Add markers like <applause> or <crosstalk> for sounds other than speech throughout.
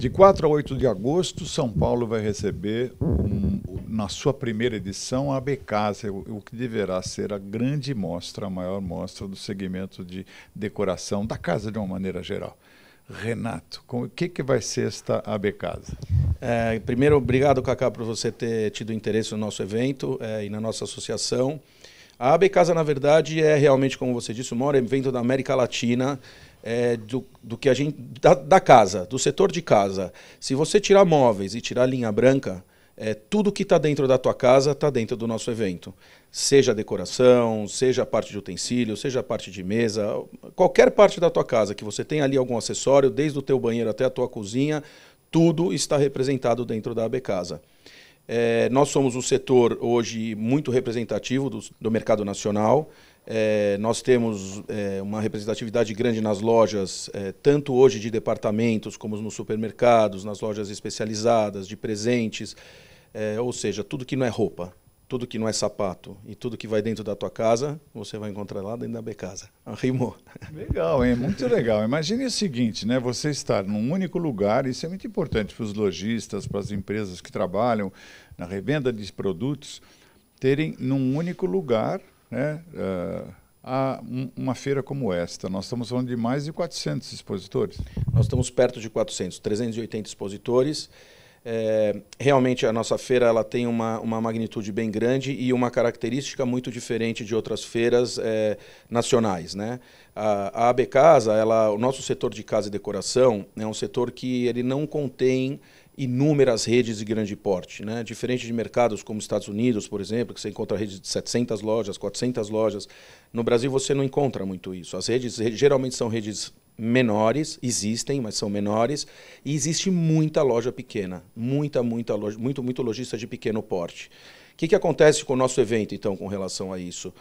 De 4 a 8 de agosto, São Paulo vai receber, um, na sua primeira edição, a Becasa, o, o que deverá ser a grande mostra, a maior mostra do segmento de decoração da casa de uma maneira geral. Renato, o que, que vai ser esta ABCasa? É, primeiro, obrigado, Cacá, por você ter tido interesse no nosso evento é, e na nossa associação. A Casa, na verdade, é realmente, como você disse, o maior evento da América Latina é, do, do que a gente. Da, da, casa, do setor de casa. Se você tirar móveis e tirar linha branca, é, tudo que está dentro da tua casa está dentro do nosso evento. Seja decoração, seja a parte de utensílio, seja a parte de mesa, qualquer parte da tua casa que você tem ali algum acessório, desde o teu banheiro até a tua cozinha, tudo está representado dentro da AB Casa. É, nós somos um setor hoje muito representativo do, do mercado nacional. É, nós temos é, uma representatividade grande nas lojas, é, tanto hoje de departamentos, como nos supermercados, nas lojas especializadas, de presentes, é, ou seja, tudo que não é roupa, tudo que não é sapato e tudo que vai dentro da tua casa, você vai encontrar lá dentro da Becasa. <laughs> Arrimou. Legal, hein? Muito legal. Imagine o seguinte, né? Você estar num único lugar, isso é muito importante para os lojistas, para as empresas que trabalham na revenda de produtos, terem num único lugar né, uh, ah, a um, uma feira como esta? Nós estamos falando de mais de 400 expositores. Nós estamos perto de 400, 380 expositores. É, realmente a nossa feira ela tem uma, uma magnitude bem grande e uma característica muito diferente de outras feiras é, nacionais. Né? A, a AB Casa, ela, o nosso setor de casa e decoração, é um setor que ele não contém inúmeras redes de grande porte. Né? Diferente de mercados como Estados Unidos, por exemplo, que você encontra redes de 700 lojas, 400 lojas, no Brasil você não encontra muito isso. As redes geralmente são redes menores, existem, mas são menores, e existe muita loja pequena, muita, muita loja, muito, muito lojista de pequeno porte. O que, que acontece com o nosso evento, então, com relação a isso?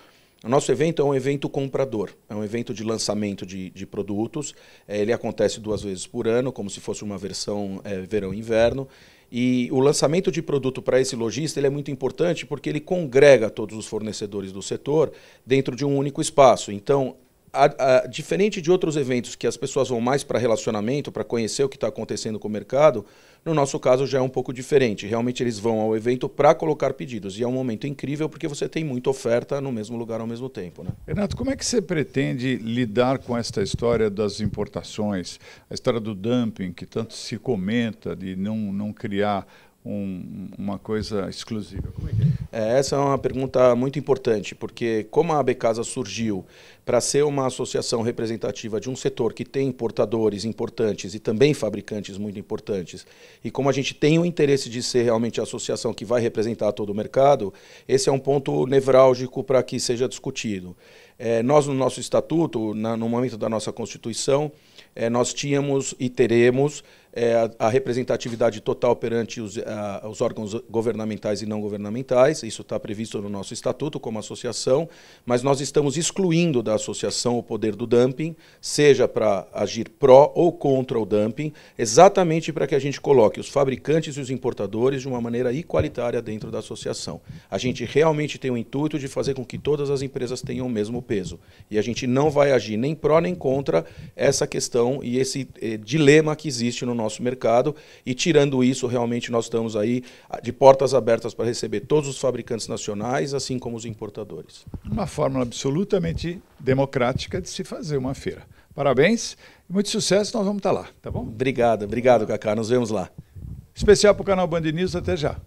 O nosso evento é um evento comprador, é um evento de lançamento de, de produtos. É, ele acontece duas vezes por ano, como se fosse uma versão é, verão inverno. E o lançamento de produto para esse lojista é muito importante porque ele congrega todos os fornecedores do setor dentro de um único espaço. Então, a, a, diferente de outros eventos que as pessoas vão mais para relacionamento, para conhecer o que está acontecendo com o mercado, no nosso caso já é um pouco diferente. Realmente eles vão ao evento para colocar pedidos. E é um momento incrível porque você tem muita oferta no mesmo lugar ao mesmo tempo. Né? Renato, como é que você pretende lidar com esta história das importações, a história do dumping, que tanto se comenta, de não, não criar um, uma coisa exclusiva? Como é que é? É, essa é uma pergunta muito importante, porque como a Becasa surgiu para ser uma associação representativa de um setor que tem importadores importantes e também fabricantes muito importantes, e como a gente tem o interesse de ser realmente a associação que vai representar todo o mercado, esse é um ponto nevrálgico para que seja discutido. É, nós, no nosso estatuto, na, no momento da nossa Constituição, é, nós tínhamos e teremos é, a, a, representatividade total perante os, a, os órgãos governamentais e não governamentais isso está previsto no nosso estatuto como associação, mas nós estamos excluindo da associação o poder do dumping, seja para agir pró ou contra o dumping, exatamente para que a gente coloque os fabricantes e os importadores de uma maneira igualitária dentro da associação. A gente realmente tem o intuito de fazer com que todas as empresas tenham o mesmo peso. E a gente não vai agir nem pró nem contra essa questão e esse eh, dilema que existe no nosso mercado. E tirando isso, realmente nós estamos aí ah, de portas abertas para receber todos os fabricantes nacionais, assim como os importadores. Uma fórmula absolutamente democrática de se fazer uma feira. Parabéns, muito sucesso, nós vamos estar lá, tá bom? Obrigado, obrigado, Cacá, nos vemos lá. Especial para o canal Band News, até já.